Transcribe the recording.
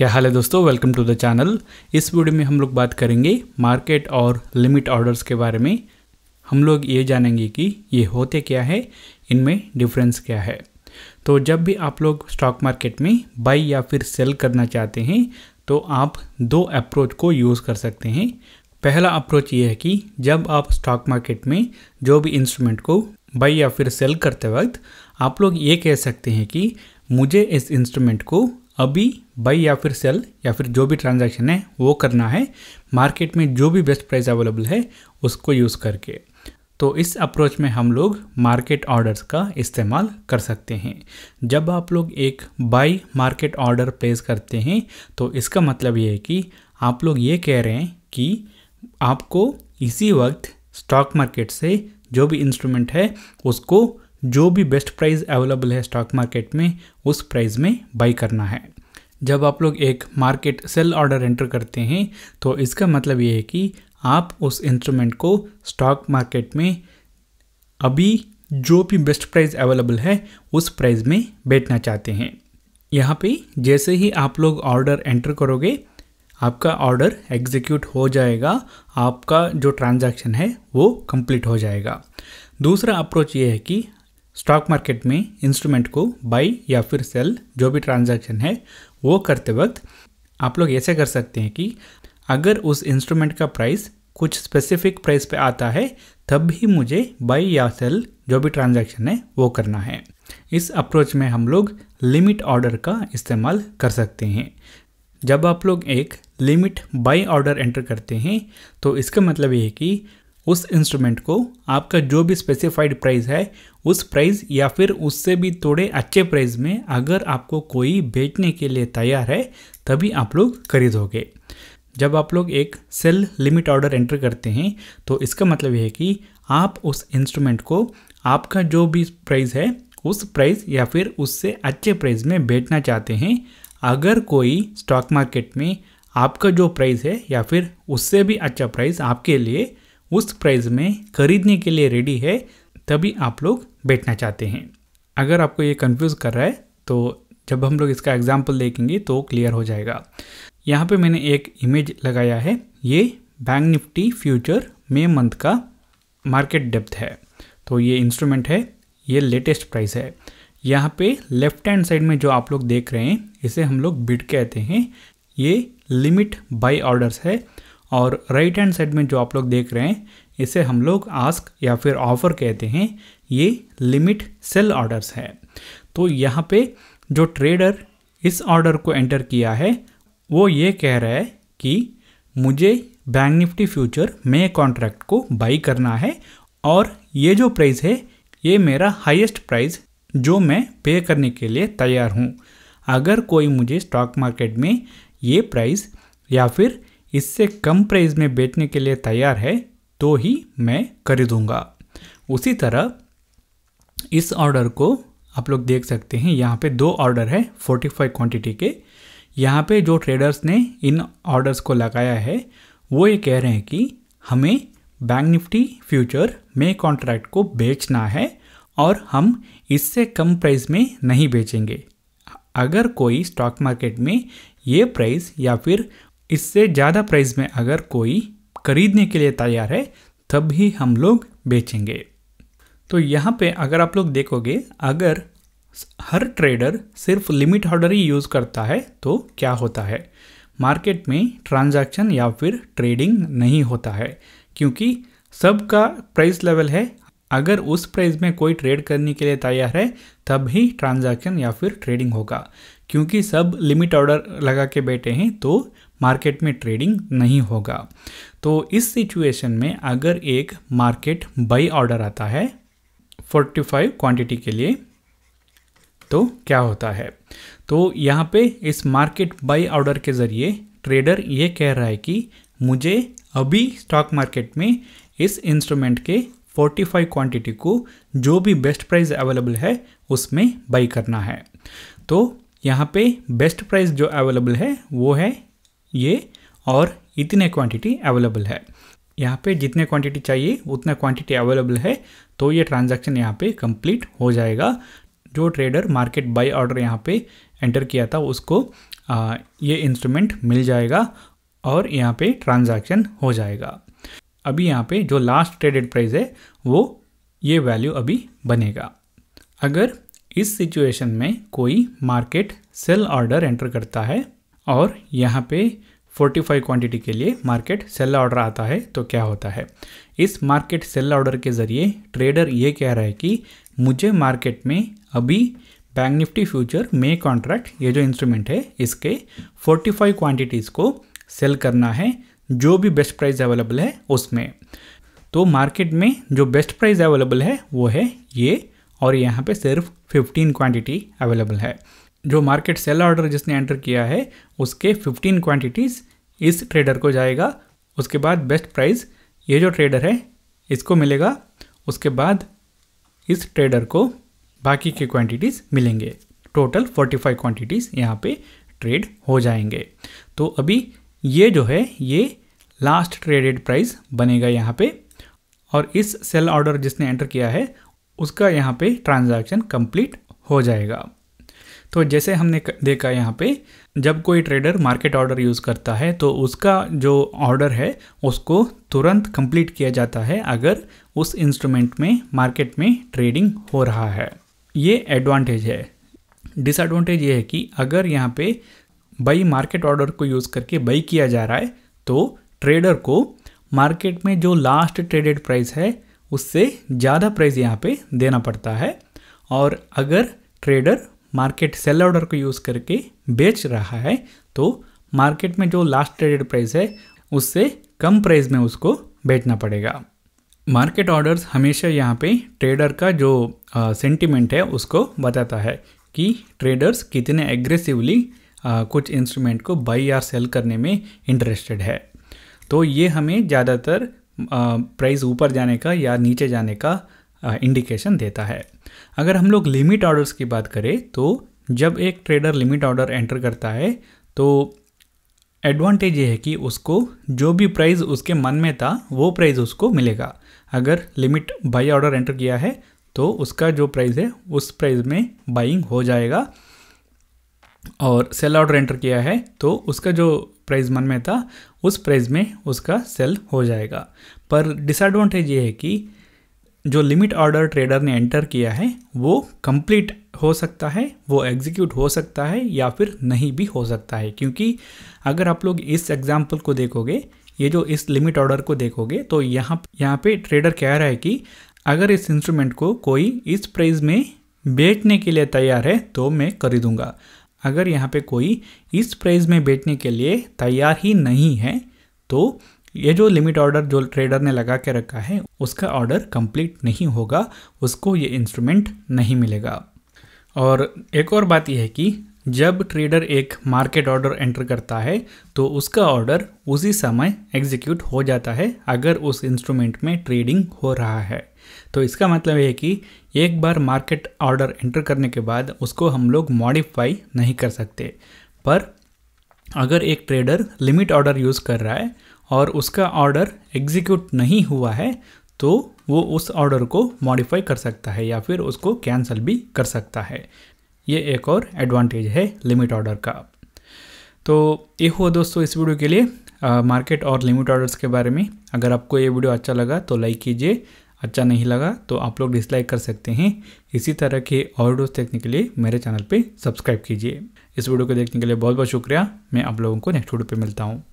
क्या हाल है दोस्तों वेलकम टू द चैनल इस वीडियो में हम लोग बात करेंगे मार्केट और लिमिट ऑर्डर्स के बारे में हम लोग ये जानेंगे कि ये होते क्या है इनमें डिफरेंस क्या है तो जब भी आप लोग स्टॉक मार्केट में बाई या फिर सेल करना चाहते हैं तो आप दो अप्रोच को यूज़ कर सकते हैं पहला अप्रोच ये है कि जब आप स्टॉक मार्केट में जो भी इंस्ट्रूमेंट को बाई या फिर सेल करते वक्त आप लोग ये कह सकते हैं कि मुझे इस इंस्ट्रूमेंट को अभी बाई या फिर सेल या फिर जो भी ट्रांजैक्शन है वो करना है मार्केट में जो भी बेस्ट प्राइस अवेलेबल है उसको यूज़ करके तो इस अप्रोच में हम लोग मार्केट ऑर्डर्स का इस्तेमाल कर सकते हैं जब आप लोग एक बाई मार्केट ऑर्डर प्लेस करते हैं तो इसका मतलब ये है कि आप लोग ये कह रहे हैं कि आपको इसी वक्त स्टॉक मार्केट से जो भी इंस्ट्रूमेंट है उसको जो भी बेस्ट प्राइस अवेलेबल है स्टॉक मार्केट में उस प्राइस में बाई करना है जब आप लोग एक मार्केट सेल ऑर्डर एंटर करते हैं तो इसका मतलब ये है कि आप उस इंस्ट्रूमेंट को स्टॉक मार्केट में अभी जो भी बेस्ट प्राइस अवेलेबल है उस प्राइस में बेचना चाहते हैं यहाँ पे जैसे ही आप लोग ऑर्डर एंटर करोगे आपका ऑर्डर एग्जीक्यूट हो जाएगा आपका जो ट्रांजैक्शन है वो कंप्लीट हो जाएगा दूसरा अप्रोच ये है कि स्टॉक मार्केट में इंस्ट्रूमेंट को बाई या फिर सेल जो भी ट्रांजैक्शन है वो करते वक्त आप लोग ऐसे कर सकते हैं कि अगर उस इंस्ट्रूमेंट का प्राइस कुछ स्पेसिफिक प्राइस पे आता है तब भी मुझे बाई या सेल जो भी ट्रांजैक्शन है वो करना है इस अप्रोच में हम लोग लिमिट ऑर्डर का इस्तेमाल कर सकते हैं जब आप लोग एक लिमिट बाई ऑर्डर एंटर करते हैं तो इसका मतलब ये है कि उस इंस्ट्रूमेंट को आपका जो भी स्पेसिफाइड प्राइस है उस प्राइस या फिर उससे भी थोड़े अच्छे प्राइस में अगर आपको कोई बेचने के लिए तैयार है तभी आप लोग खरीदोगे जब आप लोग एक सेल लिमिट ऑर्डर एंटर करते हैं तो इसका मतलब यह है कि आप उस इंस्ट्रूमेंट को आपका जो भी प्राइस है उस प्राइस या फिर उससे अच्छे प्राइस में बेचना चाहते हैं अगर कोई स्टॉक मार्केट में आपका जो प्राइस है या फिर उससे भी अच्छा प्राइस आपके लिए उस प्राइस में खरीदने के लिए रेडी है तभी आप लोग बैठना चाहते हैं अगर आपको ये कंफ्यूज कर रहा है तो जब हम लोग इसका एग्जाम्पल देखेंगे तो क्लियर हो जाएगा यहाँ पे मैंने एक इमेज लगाया है ये bank Nifty future May month का मार्केट डेप्थ है तो ये इंस्ट्रूमेंट है ये लेटेस्ट प्राइस है यहाँ पे लेफ्ट हैंड साइड में जो आप लोग देख रहे हैं इसे हम लोग बिड कहते हैं ये लिमिट बाई ऑर्डर्स है और राइट हैंड साइड में जो आप लोग देख रहे हैं इसे हम लोग आस्क या फिर ऑफर कहते हैं ये लिमिट सेल ऑर्डर्स है तो यहाँ पे जो ट्रेडर इस ऑर्डर को एंटर किया है वो ये कह रहा है कि मुझे बैंक निफ्टी फ्यूचर में कॉन्ट्रैक्ट को बाई करना है और ये जो प्राइस है ये मेरा हाईएस्ट प्राइस जो मैं पे करने के लिए तैयार हूँ अगर कोई मुझे स्टॉक मार्केट में ये प्राइस या फिर इससे कम प्राइस में बेचने के लिए तैयार है तो ही मैं खरीदूँगा उसी तरह इस ऑर्डर को आप लोग देख सकते हैं यहाँ पे दो ऑर्डर है 45 क्वांटिटी के यहाँ पे जो ट्रेडर्स ने इन ऑर्डर्स को लगाया है वो ये कह रहे हैं कि हमें बैंक निफ्टी फ्यूचर में कॉन्ट्रैक्ट को बेचना है और हम इससे कम प्राइस में नहीं बेचेंगे अगर कोई स्टॉक मार्केट में ये प्राइस या फिर इससे ज़्यादा प्राइस में अगर कोई खरीदने के लिए तैयार है तब ही हम लोग बेचेंगे तो यहाँ पे अगर आप लोग देखोगे अगर हर ट्रेडर सिर्फ लिमिट ऑर्डर ही यूज़ करता है तो क्या होता है मार्केट में ट्रांजैक्शन या फिर ट्रेडिंग नहीं होता है क्योंकि सबका प्राइस लेवल है अगर उस प्राइस में कोई ट्रेड करने के लिए तैयार है तब ही ट्रांजैक्शन या फिर ट्रेडिंग होगा क्योंकि सब लिमिट ऑर्डर लगा के बैठे हैं तो मार्केट में ट्रेडिंग नहीं होगा तो इस सिचुएशन में अगर एक मार्केट बाई ऑर्डर आता है 45 क्वांटिटी के लिए तो क्या होता है तो यहाँ पे इस मार्केट बाई ऑर्डर के ज़रिए ट्रेडर ये कह रहा है कि मुझे अभी स्टॉक मार्केट में इस इंस्ट्रूमेंट के 45 क्वांटिटी को जो भी बेस्ट प्राइस अवेलेबल है उसमें बाई करना है तो यहाँ पे बेस्ट प्राइस जो अवेलेबल है वो है ये और इतने क्वांटिटी अवेलेबल है यहाँ पे जितने क्वांटिटी चाहिए उतना क्वांटिटी अवेलेबल है तो ये ट्रांजैक्शन यहाँ पे कंप्लीट हो जाएगा जो ट्रेडर मार्केट बाय ऑर्डर यहाँ पे एंटर किया था उसको आ, ये इंस्ट्रूमेंट मिल जाएगा और यहाँ पे ट्रांजैक्शन हो जाएगा अभी यहाँ पे जो लास्ट ट्रेडेड प्राइस है वो ये वैल्यू अभी बनेगा अगर इस सिचुएशन में कोई मार्केट सेल ऑर्डर एंटर करता है और यहाँ पे 45 क्वांटिटी के लिए मार्केट सेल ऑर्डर आता है तो क्या होता है इस मार्केट सेल ऑर्डर के ज़रिए ट्रेडर ये कह रहा है कि मुझे मार्केट में अभी bank Nifty future May contract ये जो इंस्ट्रूमेंट है इसके 45 क्वांटिटीज़ को सेल करना है जो भी बेस्ट प्राइस अवेलेबल है उसमें तो मार्केट में जो बेस्ट प्राइस अवेलेबल है वो है ये और यहाँ पे सिर्फ 15 क्वांटिटी अवेलेबल है जो मार्केट सेल ऑर्डर जिसने एंटर किया है उसके 15 क्वांटिटीज़ इस ट्रेडर को जाएगा उसके बाद बेस्ट प्राइस ये जो ट्रेडर है इसको मिलेगा उसके बाद इस ट्रेडर को बाकी के क्वांटिटीज़ मिलेंगे टोटल 45 क्वांटिटीज़ यहाँ पे ट्रेड हो जाएंगे तो अभी ये जो है ये लास्ट ट्रेडेड प्राइस बनेगा यहाँ पे और इस सेल ऑर्डर जिसने एंटर किया है उसका यहाँ पे ट्रांजैक्शन कंप्लीट हो जाएगा तो जैसे हमने देखा यहाँ पे जब कोई ट्रेडर मार्केट ऑर्डर यूज़ करता है तो उसका जो ऑर्डर है उसको तुरंत कंप्लीट किया जाता है अगर उस इंस्ट्रूमेंट में मार्केट में ट्रेडिंग हो रहा है ये एडवांटेज है डिसएडवांटेज ये है कि अगर यहाँ पे बाई मार्केट ऑर्डर को यूज़ करके बाई किया जा रहा है तो ट्रेडर को मार्केट में जो लास्ट ट्रेडेड प्राइस है उससे ज़्यादा प्राइस यहाँ पे देना पड़ता है और अगर ट्रेडर मार्केट सेल ऑर्डर को यूज़ करके बेच रहा है तो मार्केट में जो लास्ट ट्रेडेड प्राइस है उससे कम प्राइस में उसको बेचना पड़ेगा मार्केट ऑर्डर्स हमेशा यहाँ पे ट्रेडर का जो सेंटिमेंट है उसको बताता है कि ट्रेडर्स कितने एग्रेसिवली कुछ इंस्ट्रूमेंट को बाई या सेल करने में इंटरेस्टेड है तो ये हमें ज़्यादातर प्राइस ऊपर जाने का या नीचे जाने का इंडिकेशन देता है अगर हम लोग लिमिट ऑर्डर्स की बात करें तो जब एक ट्रेडर लिमिट ऑर्डर एंटर करता है तो एडवांटेज ये है कि उसको जो भी प्राइस उसके मन में था वो प्राइस उसको मिलेगा अगर लिमिट बाई ऑर्डर एंटर किया है तो उसका जो प्राइस है उस प्राइस में बाइंग हो जाएगा और सेल ऑर्डर एंटर किया है तो उसका जो प्राइस मन में था उस प्राइस में उसका सेल हो जाएगा पर डिसएडवांटेज ये है कि जो लिमिट ऑर्डर ट्रेडर ने एंटर किया है वो कंप्लीट हो सकता है वो एग्जीक्यूट हो सकता है या फिर नहीं भी हो सकता है क्योंकि अगर आप लोग इस एग्जाम्पल को देखोगे ये जो इस लिमिट ऑर्डर को देखोगे तो यहाँ यहाँ पे ट्रेडर कह रहा है कि अगर इस इंस्ट्रूमेंट को कोई इस प्राइस में बेचने के लिए तैयार है तो मैं खरीदूंगा अगर यहाँ पे कोई इस प्राइस में बेचने के लिए तैयार ही नहीं है तो ये जो लिमिट ऑर्डर जो ट्रेडर ने लगा के रखा है उसका ऑर्डर कंप्लीट नहीं होगा उसको ये इंस्ट्रूमेंट नहीं मिलेगा और एक और बात यह है कि जब ट्रेडर एक मार्केट ऑर्डर एंटर करता है तो उसका ऑर्डर उसी समय एग्जीक्यूट हो जाता है अगर उस इंस्ट्रूमेंट में ट्रेडिंग हो रहा है तो इसका मतलब है कि एक बार मार्केट ऑर्डर एंटर करने के बाद उसको हम लोग मॉडिफाई नहीं कर सकते पर अगर एक ट्रेडर लिमिट ऑर्डर यूज़ कर रहा है और उसका ऑर्डर एग्जीक्यूट नहीं हुआ है तो वो उस ऑर्डर को मॉडिफाई कर सकता है या फिर उसको कैंसिल भी कर सकता है ये एक और एडवांटेज है लिमिट ऑर्डर का तो ये हुआ दोस्तों इस वीडियो के लिए मार्केट और लिमिट ऑर्डर्स के बारे में अगर आपको ये वीडियो अच्छा लगा तो लाइक कीजिए अच्छा नहीं लगा तो आप लोग डिसलाइक कर सकते हैं इसी तरह के और वीडियोस देखने के लिए मेरे चैनल पे सब्सक्राइब कीजिए इस वीडियो को देखने के लिए बहुत बहुत शुक्रिया मैं आप लोगों को नेक्स्ट वीडियो पे मिलता हूँ